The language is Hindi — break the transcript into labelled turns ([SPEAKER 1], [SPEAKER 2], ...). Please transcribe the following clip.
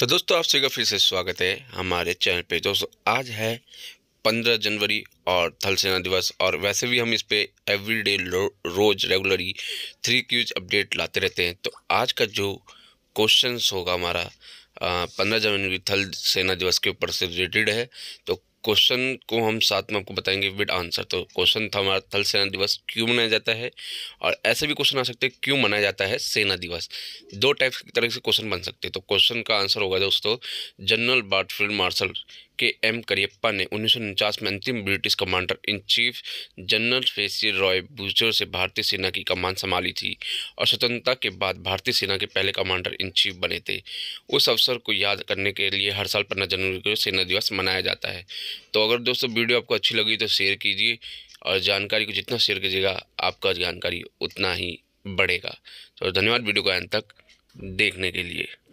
[SPEAKER 1] तो दोस्तों आप सभी का फिर से स्वागत है हमारे चैनल पे दोस्तों आज है पंद्रह जनवरी और थल सेना दिवस और वैसे भी हम इस पर एवरी डे रोज़ रेगुलरली थ्री क्यूज अपडेट लाते रहते हैं तो आज का जो क्वेश्चन होगा हमारा पंद्रह जनवरी थल सेना दिवस के ऊपर से रिलेटेड है तो क्वेश्चन को हम साथ में आपको बताएंगे विद आंसर तो क्वेश्चन था हमारा थल सेना दिवस क्यों मनाया जाता है और ऐसे भी क्वेश्चन आ सकते हैं क्यों मनाया जाता है सेना दिवस दो टाइप की तरह से क्वेश्चन बन सकते हैं तो क्वेश्चन का आंसर होगा दोस्तों जनरल बाटफील्ड field marshal K M Cariappa ने उन्नीस में अंतिम British commander in chief general फेसी रॉय बूचर से भारतीय सेना की कमान संभाली थी और स्वतंत्रता के बाद भारतीय सेना के पहले कमांडर इन चीफ बने थे उस अवसर को याद करने के लिए हर साल पंद्रह जनवरी को सेना दिवस मनाया जाता है तो अगर दोस्तों वीडियो आपको अच्छी लगी तो शेयर कीजिए और जानकारी को जितना शेयर कीजिएगा आपका जानकारी उतना ही बढ़ेगा तो धन्यवाद वीडियो को अंत तक देखने के लिए